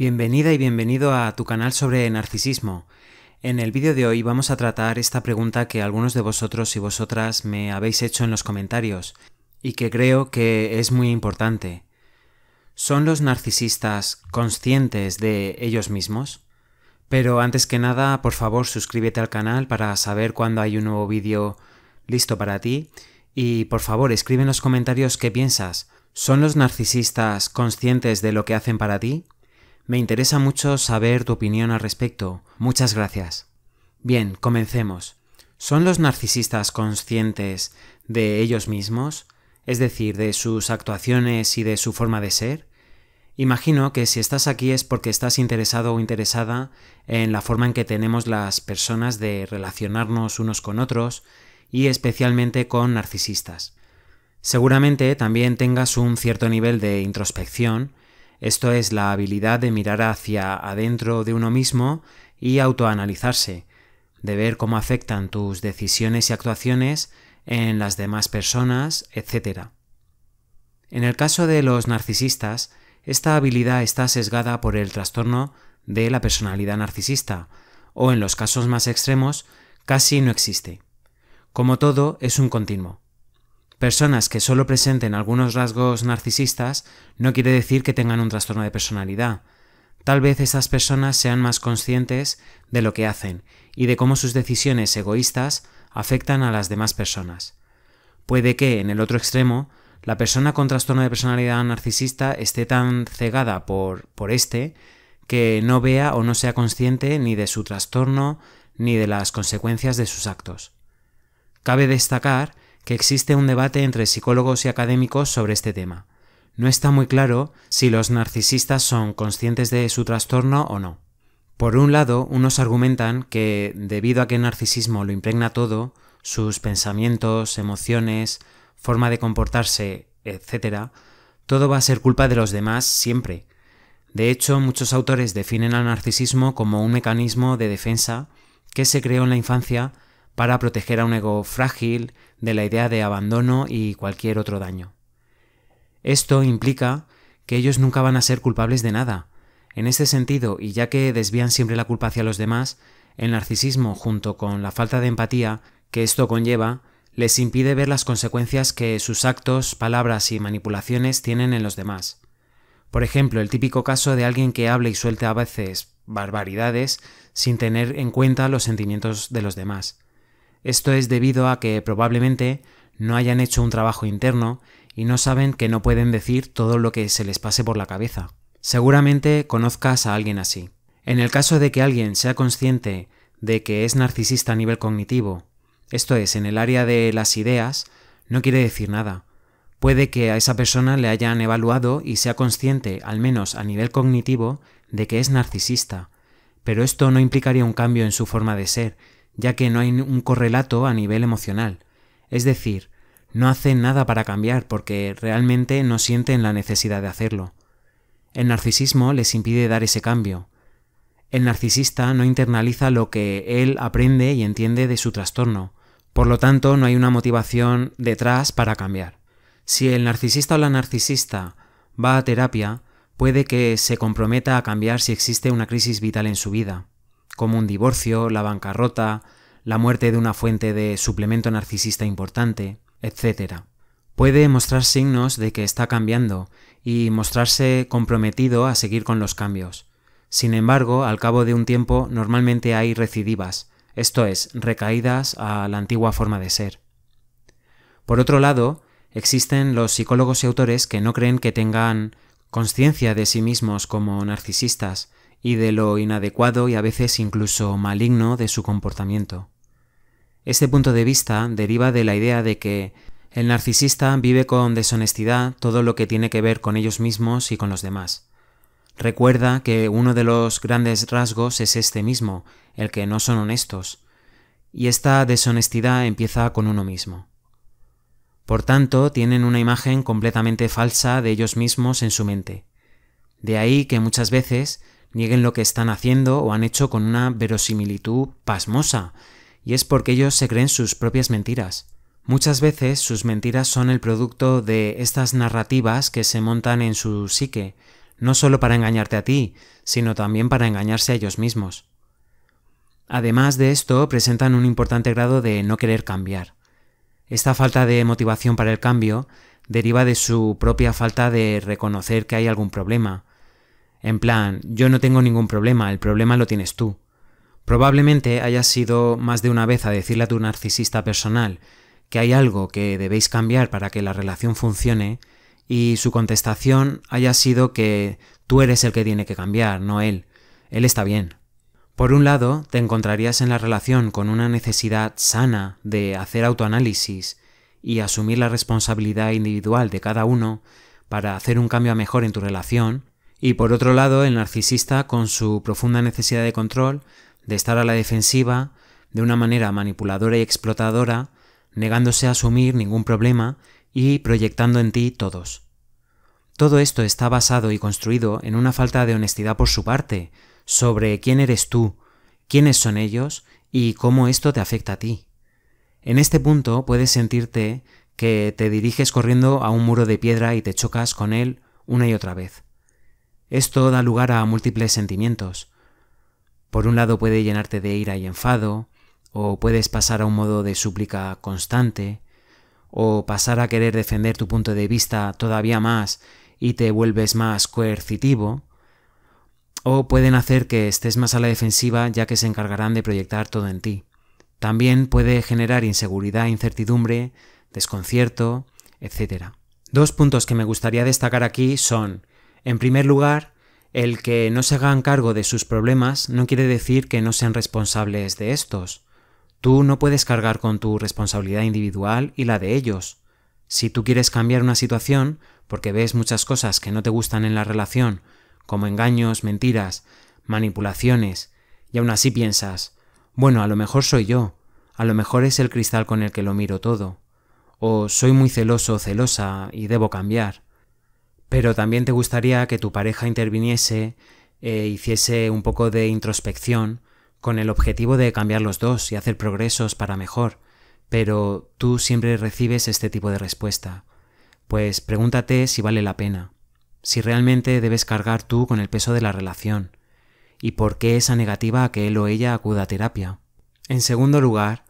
Bienvenida y bienvenido a tu canal sobre narcisismo. En el vídeo de hoy vamos a tratar esta pregunta que algunos de vosotros y vosotras me habéis hecho en los comentarios y que creo que es muy importante. ¿Son los narcisistas conscientes de ellos mismos? Pero antes que nada, por favor, suscríbete al canal para saber cuándo hay un nuevo vídeo listo para ti y por favor, escribe en los comentarios qué piensas. ¿Son los narcisistas conscientes de lo que hacen para ti? Me interesa mucho saber tu opinión al respecto. Muchas gracias. Bien, comencemos. ¿Son los narcisistas conscientes de ellos mismos? Es decir, de sus actuaciones y de su forma de ser? Imagino que si estás aquí es porque estás interesado o interesada en la forma en que tenemos las personas de relacionarnos unos con otros y especialmente con narcisistas. Seguramente también tengas un cierto nivel de introspección esto es la habilidad de mirar hacia adentro de uno mismo y autoanalizarse, de ver cómo afectan tus decisiones y actuaciones en las demás personas, etc. En el caso de los narcisistas, esta habilidad está sesgada por el trastorno de la personalidad narcisista, o en los casos más extremos, casi no existe. Como todo, es un continuo. Personas que solo presenten algunos rasgos narcisistas no quiere decir que tengan un trastorno de personalidad. Tal vez esas personas sean más conscientes de lo que hacen y de cómo sus decisiones egoístas afectan a las demás personas. Puede que, en el otro extremo, la persona con trastorno de personalidad narcisista esté tan cegada por, por este que no vea o no sea consciente ni de su trastorno ni de las consecuencias de sus actos. Cabe destacar que existe un debate entre psicólogos y académicos sobre este tema. No está muy claro si los narcisistas son conscientes de su trastorno o no. Por un lado, unos argumentan que, debido a que el narcisismo lo impregna todo, sus pensamientos, emociones, forma de comportarse, etc., todo va a ser culpa de los demás siempre. De hecho, muchos autores definen al narcisismo como un mecanismo de defensa que se creó en la infancia para proteger a un ego frágil de la idea de abandono y cualquier otro daño. Esto implica que ellos nunca van a ser culpables de nada. En este sentido, y ya que desvían siempre la culpa hacia los demás, el narcisismo junto con la falta de empatía que esto conlleva les impide ver las consecuencias que sus actos, palabras y manipulaciones tienen en los demás. Por ejemplo, el típico caso de alguien que habla y suelte a veces barbaridades sin tener en cuenta los sentimientos de los demás. Esto es debido a que probablemente no hayan hecho un trabajo interno y no saben que no pueden decir todo lo que se les pase por la cabeza. Seguramente conozcas a alguien así. En el caso de que alguien sea consciente de que es narcisista a nivel cognitivo, esto es, en el área de las ideas, no quiere decir nada. Puede que a esa persona le hayan evaluado y sea consciente, al menos a nivel cognitivo, de que es narcisista, pero esto no implicaría un cambio en su forma de ser, ya que no hay un correlato a nivel emocional. Es decir, no hacen nada para cambiar porque realmente no sienten la necesidad de hacerlo. El narcisismo les impide dar ese cambio. El narcisista no internaliza lo que él aprende y entiende de su trastorno, por lo tanto no hay una motivación detrás para cambiar. Si el narcisista o la narcisista va a terapia, puede que se comprometa a cambiar si existe una crisis vital en su vida como un divorcio, la bancarrota, la muerte de una fuente de suplemento narcisista importante, etc. Puede mostrar signos de que está cambiando y mostrarse comprometido a seguir con los cambios. Sin embargo, al cabo de un tiempo normalmente hay recidivas, esto es, recaídas a la antigua forma de ser. Por otro lado, existen los psicólogos y autores que no creen que tengan conciencia de sí mismos como narcisistas, y de lo inadecuado y a veces incluso maligno de su comportamiento. Este punto de vista deriva de la idea de que el narcisista vive con deshonestidad todo lo que tiene que ver con ellos mismos y con los demás. Recuerda que uno de los grandes rasgos es este mismo, el que no son honestos, y esta deshonestidad empieza con uno mismo. Por tanto, tienen una imagen completamente falsa de ellos mismos en su mente. De ahí que muchas veces nieguen lo que están haciendo o han hecho con una verosimilitud pasmosa, y es porque ellos se creen sus propias mentiras. Muchas veces sus mentiras son el producto de estas narrativas que se montan en su psique, no solo para engañarte a ti, sino también para engañarse a ellos mismos. Además de esto, presentan un importante grado de no querer cambiar. Esta falta de motivación para el cambio deriva de su propia falta de reconocer que hay algún problema, en plan, yo no tengo ningún problema, el problema lo tienes tú. Probablemente hayas sido más de una vez a decirle a tu narcisista personal que hay algo que debéis cambiar para que la relación funcione y su contestación haya sido que tú eres el que tiene que cambiar, no él. Él está bien. Por un lado, te encontrarías en la relación con una necesidad sana de hacer autoanálisis y asumir la responsabilidad individual de cada uno para hacer un cambio a mejor en tu relación, y por otro lado, el narcisista, con su profunda necesidad de control, de estar a la defensiva, de una manera manipuladora y explotadora, negándose a asumir ningún problema y proyectando en ti todos. Todo esto está basado y construido en una falta de honestidad por su parte, sobre quién eres tú, quiénes son ellos y cómo esto te afecta a ti. En este punto puedes sentirte que te diriges corriendo a un muro de piedra y te chocas con él una y otra vez. Esto da lugar a múltiples sentimientos. Por un lado puede llenarte de ira y enfado, o puedes pasar a un modo de súplica constante, o pasar a querer defender tu punto de vista todavía más y te vuelves más coercitivo, o pueden hacer que estés más a la defensiva ya que se encargarán de proyectar todo en ti. También puede generar inseguridad, incertidumbre, desconcierto, etc. Dos puntos que me gustaría destacar aquí son en primer lugar, el que no se hagan cargo de sus problemas no quiere decir que no sean responsables de estos. Tú no puedes cargar con tu responsabilidad individual y la de ellos. Si tú quieres cambiar una situación, porque ves muchas cosas que no te gustan en la relación, como engaños, mentiras, manipulaciones, y aún así piensas, bueno, a lo mejor soy yo, a lo mejor es el cristal con el que lo miro todo, o soy muy celoso o celosa y debo cambiar pero también te gustaría que tu pareja interviniese e hiciese un poco de introspección con el objetivo de cambiar los dos y hacer progresos para mejor, pero tú siempre recibes este tipo de respuesta. Pues pregúntate si vale la pena, si realmente debes cargar tú con el peso de la relación, y por qué esa negativa a que él o ella acuda a terapia. En segundo lugar,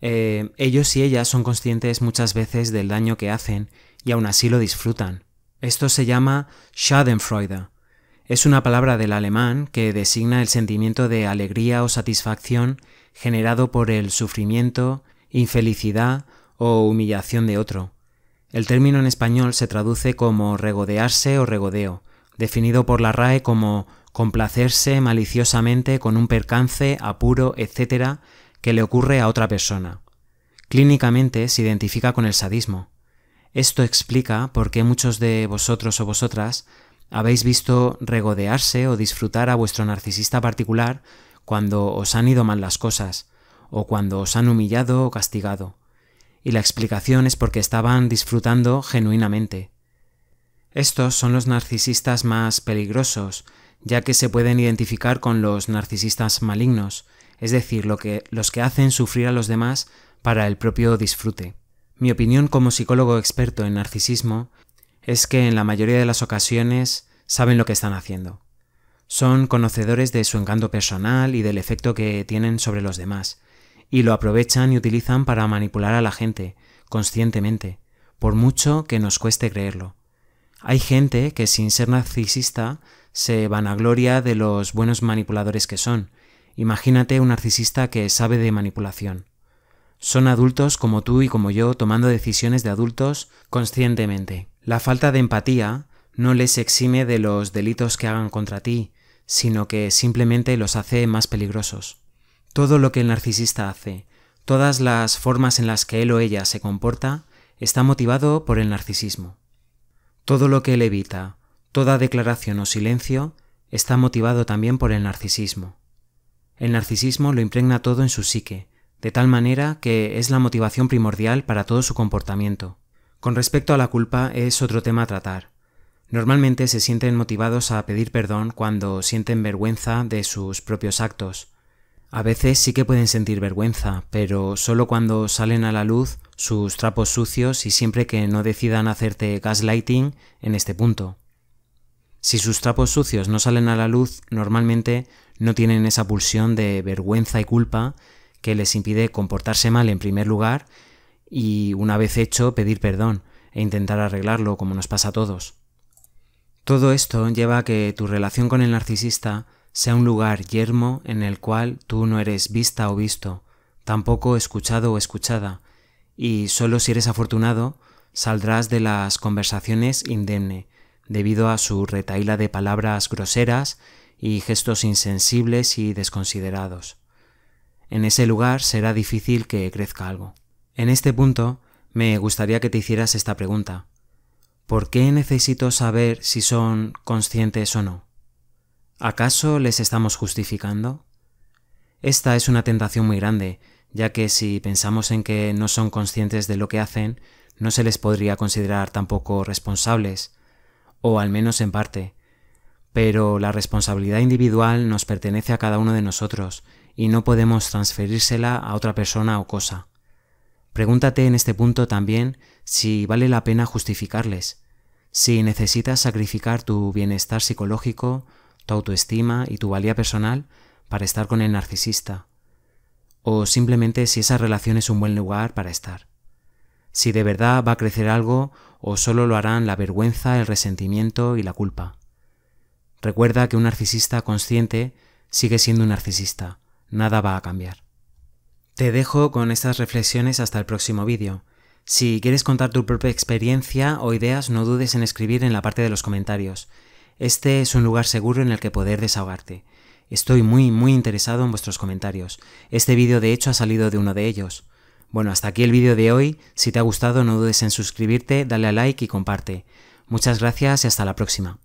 eh, ellos y ellas son conscientes muchas veces del daño que hacen y aún así lo disfrutan. Esto se llama Schadenfreude. Es una palabra del alemán que designa el sentimiento de alegría o satisfacción generado por el sufrimiento, infelicidad o humillación de otro. El término en español se traduce como regodearse o regodeo, definido por la RAE como complacerse maliciosamente con un percance, apuro, etc., que le ocurre a otra persona. Clínicamente se identifica con el sadismo. Esto explica por qué muchos de vosotros o vosotras habéis visto regodearse o disfrutar a vuestro narcisista particular cuando os han ido mal las cosas, o cuando os han humillado o castigado. Y la explicación es porque estaban disfrutando genuinamente. Estos son los narcisistas más peligrosos, ya que se pueden identificar con los narcisistas malignos, es decir, lo que, los que hacen sufrir a los demás para el propio disfrute. Mi opinión como psicólogo experto en narcisismo es que en la mayoría de las ocasiones saben lo que están haciendo. Son conocedores de su encanto personal y del efecto que tienen sobre los demás, y lo aprovechan y utilizan para manipular a la gente, conscientemente, por mucho que nos cueste creerlo. Hay gente que sin ser narcisista se vanagloria de los buenos manipuladores que son. Imagínate un narcisista que sabe de manipulación. Son adultos como tú y como yo tomando decisiones de adultos conscientemente. La falta de empatía no les exime de los delitos que hagan contra ti, sino que simplemente los hace más peligrosos. Todo lo que el narcisista hace, todas las formas en las que él o ella se comporta, está motivado por el narcisismo. Todo lo que él evita, toda declaración o silencio, está motivado también por el narcisismo. El narcisismo lo impregna todo en su psique, de tal manera que es la motivación primordial para todo su comportamiento. Con respecto a la culpa es otro tema a tratar. Normalmente se sienten motivados a pedir perdón cuando sienten vergüenza de sus propios actos. A veces sí que pueden sentir vergüenza, pero solo cuando salen a la luz sus trapos sucios y siempre que no decidan hacerte gaslighting en este punto. Si sus trapos sucios no salen a la luz, normalmente no tienen esa pulsión de vergüenza y culpa que les impide comportarse mal en primer lugar y una vez hecho pedir perdón e intentar arreglarlo como nos pasa a todos. Todo esto lleva a que tu relación con el narcisista sea un lugar yermo en el cual tú no eres vista o visto, tampoco escuchado o escuchada, y solo si eres afortunado saldrás de las conversaciones indemne, debido a su retaíla de palabras groseras y gestos insensibles y desconsiderados. En ese lugar será difícil que crezca algo. En este punto, me gustaría que te hicieras esta pregunta. ¿Por qué necesito saber si son conscientes o no? ¿Acaso les estamos justificando? Esta es una tentación muy grande, ya que si pensamos en que no son conscientes de lo que hacen, no se les podría considerar tampoco responsables, o al menos en parte, pero la responsabilidad individual nos pertenece a cada uno de nosotros y no podemos transferírsela a otra persona o cosa. Pregúntate en este punto también si vale la pena justificarles, si necesitas sacrificar tu bienestar psicológico, tu autoestima y tu valía personal para estar con el narcisista, o simplemente si esa relación es un buen lugar para estar, si de verdad va a crecer algo o solo lo harán la vergüenza, el resentimiento y la culpa. Recuerda que un narcisista consciente sigue siendo un narcisista, nada va a cambiar. Te dejo con estas reflexiones hasta el próximo vídeo. Si quieres contar tu propia experiencia o ideas, no dudes en escribir en la parte de los comentarios. Este es un lugar seguro en el que poder desahogarte. Estoy muy, muy interesado en vuestros comentarios. Este vídeo de hecho ha salido de uno de ellos. Bueno, hasta aquí el vídeo de hoy. Si te ha gustado, no dudes en suscribirte, dale a like y comparte. Muchas gracias y hasta la próxima.